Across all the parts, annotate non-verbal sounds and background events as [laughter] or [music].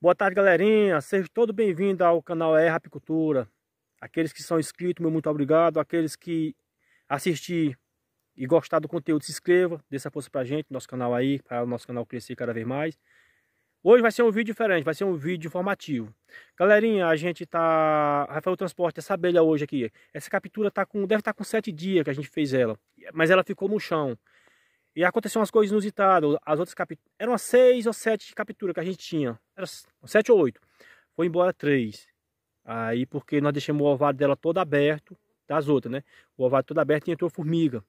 Boa tarde, galerinha. Seja todo bem-vindo ao canal É Apicultura. Aqueles que são inscritos, meu muito obrigado. Aqueles que assistir e gostar do conteúdo, se inscreva, dê essa força pra gente, nosso canal aí, para o nosso canal crescer cada vez mais. Hoje vai ser um vídeo diferente, vai ser um vídeo informativo. Galerinha, a gente tá... Rafael Transporte, essa abelha hoje aqui, essa captura tá com... deve estar tá com 7 dias que a gente fez ela, mas ela ficou no chão. E aconteceu umas coisas inusitadas, as outras capturas... Eram as 6 ou 7 capturas que a gente tinha, era sete ou oito. Foi embora três. Aí porque nós deixamos o ovado dela todo aberto, das outras, né? O ovado todo aberto e entrou formiga.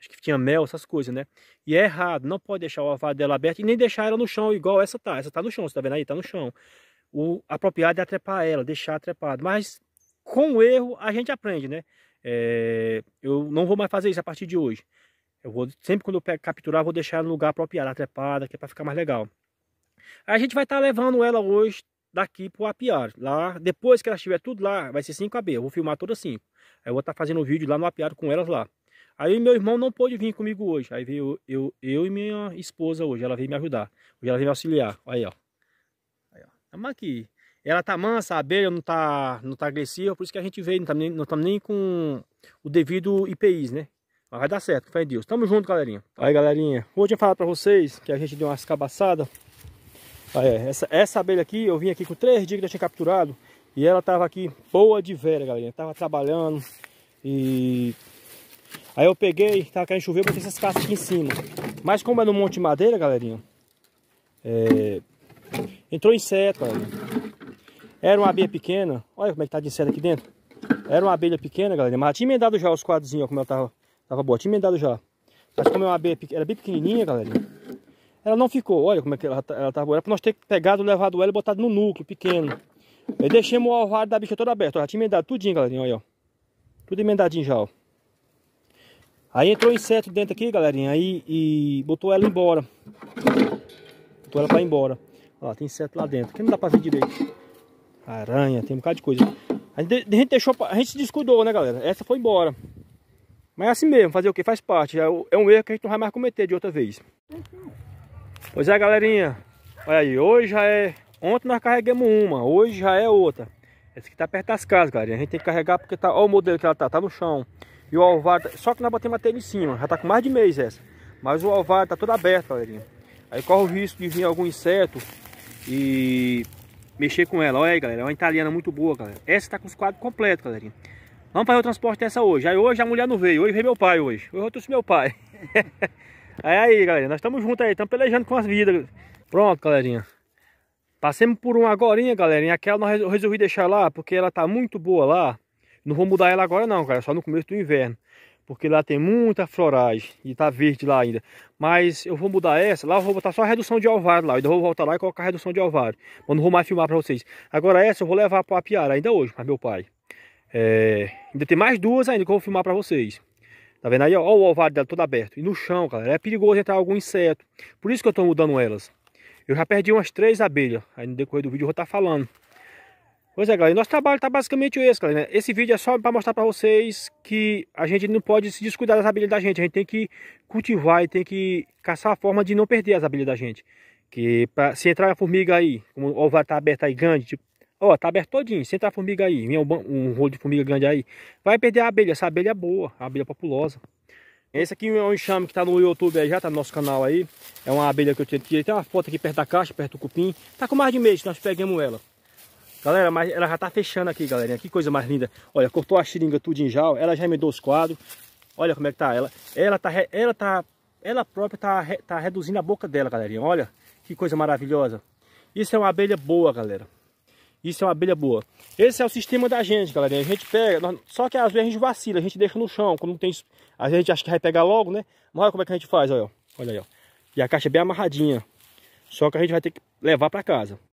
Acho que tinha mel, essas coisas, né? E é errado, não pode deixar o ovado dela aberto e nem deixar ela no chão, igual essa tá. Essa tá no chão, você tá vendo aí? Tá no chão. O apropriado é atrepar ela, deixar atrepado. Mas com o erro a gente aprende, né? É, eu não vou mais fazer isso a partir de hoje. Eu vou sempre quando eu pego, capturar, vou deixar no lugar apropriado, atrepada, que é para ficar mais legal. A gente vai estar tá levando ela hoje daqui para o apiário. Lá, depois que ela estiver tudo lá, vai ser 5 AB. Eu vou filmar todas 5. Aí eu vou estar tá fazendo um vídeo lá no apiário com elas lá. Aí meu irmão não pôde vir comigo hoje. Aí veio eu, eu, eu e minha esposa hoje. Ela veio me ajudar. Hoje ela veio me auxiliar. Aí, ó. Aí, ó. Tamo aqui. Ela tá mansa, a abelha não tá, não tá agressiva. Por isso que a gente veio. Não estamos tá nem, tá nem com o devido IPIs, né? Mas vai dar certo, fé em Deus. Tamo junto, galerinha. Aí, galerinha. Hoje eu ia falar pra vocês que a gente deu umas cabaçadas. Ah, é. essa, essa abelha aqui, eu vim aqui com três dias que eu tinha capturado. E ela tava aqui boa de vera, galera. Tava trabalhando. E aí eu peguei, tava querendo chover, botei essas casas aqui em cima. Mas como é no monte de madeira, galerinha, é... entrou inseto, galera. Era uma abelha pequena. Olha como é que tá de inseto aqui dentro. Era uma abelha pequena, galera. Mas tinha emendado já os quadrozinhos, ó, como ela tava, tava boa. Tinha emendado já. Mas como é uma abelha era bem pequenininha, galerinha. Ela não ficou, olha como é que ela, tá, ela tava. Era é para nós ter pegado, levado ela e botado no núcleo pequeno. eu deixamos o alvário da bicha toda aberta. já tinha emendado tudinho, galerinha, olha, ó. Tudo emendadinho já, ó. Aí entrou inseto dentro aqui, galerinha, aí e botou ela embora. Botou ela para embora. Olha lá, tem inseto lá dentro. Que não dá para ver direito. Aranha, tem um bocado de coisa. A gente, a gente deixou, a gente se descuidou, né, galera? Essa foi embora. Mas é assim mesmo, fazer o que? Faz parte. É, é um erro que a gente não vai mais cometer de outra vez. Uhum. Pois é, galerinha. Olha aí, hoje já é... Ontem nós carregamos uma, hoje já é outra. Essa aqui tá perto das casas, galera. A gente tem que carregar porque tá... Olha o modelo que ela tá, tá no chão. E o alvar... Tá, só que nós botamos a telha em cima, já tá com mais de mês essa. Mas o alvar tá todo aberto, galerinha. Aí corre o risco de vir algum inseto e mexer com ela. Olha aí, galera. É uma italiana muito boa, galera. Essa tá com os quadros completos, galerinha. Vamos fazer o transporte dessa hoje. Aí hoje a mulher não veio. Hoje veio meu pai hoje. Hoje eu trouxe meu pai. [laughs] É aí, galera. Nós estamos juntos aí. Estamos pelejando com as vidas. Pronto, galerinha. Passemos por uma agorinha, galerinha. Aquela nós resolvi deixar lá, porque ela tá muito boa lá. Não vou mudar ela agora não, cara. Só no começo do inverno. Porque lá tem muita floragem e tá verde lá ainda. Mas eu vou mudar essa. Lá eu vou botar só a redução de alvaro lá. Eu vou voltar lá e colocar a redução de alvaro. Mas não vou mais filmar pra vocês. Agora essa eu vou levar pra Piara ainda hoje, mas meu pai. É... Ainda tem mais duas ainda que eu vou filmar pra vocês. Tá vendo aí, ó, o ovário dela todo aberto. E no chão, galera, é perigoso entrar algum inseto. Por isso que eu tô mudando elas. Eu já perdi umas três abelhas. Aí no decorrer do vídeo eu vou estar tá falando. Pois é, galera, nosso trabalho tá basicamente esse, galera. Né? Esse vídeo é só para mostrar para vocês que a gente não pode se descuidar das abelhas da gente. A gente tem que cultivar e tem que caçar a forma de não perder as abelhas da gente. Que pra, se entrar a formiga aí, como o ovário tá aberto aí grande, tipo Ó, tá aberto todinho. Senta a formiga aí. Vem um, rolo de formiga grande aí. Vai perder a abelha. Essa abelha é boa. A abelha populosa. Esse aqui é um enxame que tá no YouTube aí, já tá no nosso canal aí. É uma abelha que eu tirei. Tem uma foto aqui perto da caixa, perto do cupim. Tá com mais de mês que nós pegamos ela. Galera, mas ela já tá fechando aqui, galerinha. Que coisa mais linda. Olha, cortou a xiringa tudo em jal. Ela já emendou os quadros. Olha como é que tá ela. Ela tá, ela tá, ela própria tá, tá reduzindo a boca dela, galerinha. Olha, que coisa maravilhosa. Isso é uma abelha boa, galera. Isso é uma abelha boa. Esse é o sistema da gente, galera. A gente pega, só que às vezes a gente vacila, a gente deixa no chão, Quando não tem... A gente acha que vai pegar logo, né? Mas olha como é que a gente faz, olha, olha aí, ó. E a caixa é bem amarradinha. Só que a gente vai ter que levar para casa.